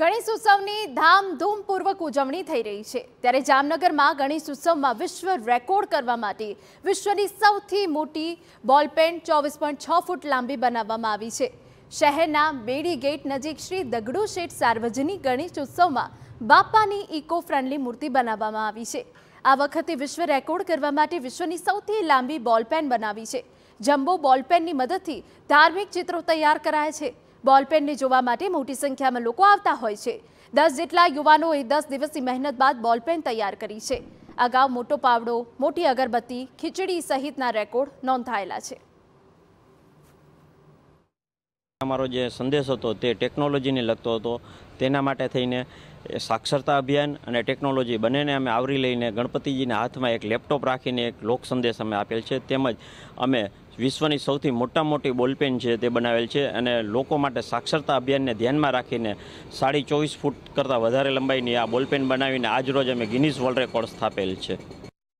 ગણેશ ઉત્સવની ધામધૂમપૂર્વક ઉજવણી થઈ રહી છે ત્યારે જામનગરમાં ગણેશ ઉત્સવમાં વિશ્વ રેકોર્ડ કરવા માટે વિશ્વની સૌથી મોટી બોલપેન ચોવીસ પોઈન્ટ છ ફૂટ લાંબી બનાવવામાં આવી છે શહેરના બેડી ગેટ નજીક શ્રી દગડુ શેઠ સાર્વજનિક ગણેશ ઉત્સવમાં બાપાની ઇકો ફ્રેન્ડલી મૂર્તિ બનાવવામાં આવી છે આ વખતે વિશ્વ રેકોર્ડ કરવા માટે વિશ્વની સૌથી લાંબી બોલપેન બનાવી છે જમ્બો બોલપેનની મદદથી ધાર્મિક ચિત્રો તૈયાર કરાય છે બોલપેનને જોવા માટે મોટી સંખ્યામાં લોકો આવતા હોય છે દસ જેટલા યુવાનોએ દસ દિવસની મહેનત બાદ બોલપેન તૈયાર કરી છે અગાઉ મોટો પાવડો મોટી અગરબત્તી ખીચડી સહિતના રેકોર્ડ નોંધાયેલા છે અમારો જે સંદેશ હતો તે ટેકનોલોજીને લગતો હતો તેના માટે થઈને સાક્ષરતા અભિયાન અને ટેકનોલોજી બંનેને અમે આવરી લઈને ગણપતિજીના હાથમાં એક લેપટોપ રાખીને એક લોક સંદેશ અમે આપેલ છે તેમજ અમે વિશ્વની સૌથી મોટા મોટી બોલપેન છે તે બનાવેલ છે અને લોકો માટે સાક્ષરતા અભિયાનને ધ્યાનમાં રાખીને સાડી ચોવીસ ફૂટ કરતાં વધારે લંબાઈની આ બોલપેન બનાવીને આજરોજ અમે ગિનિસ વર્લ્ડ રેકોર્ડ સ્થાપેલ છે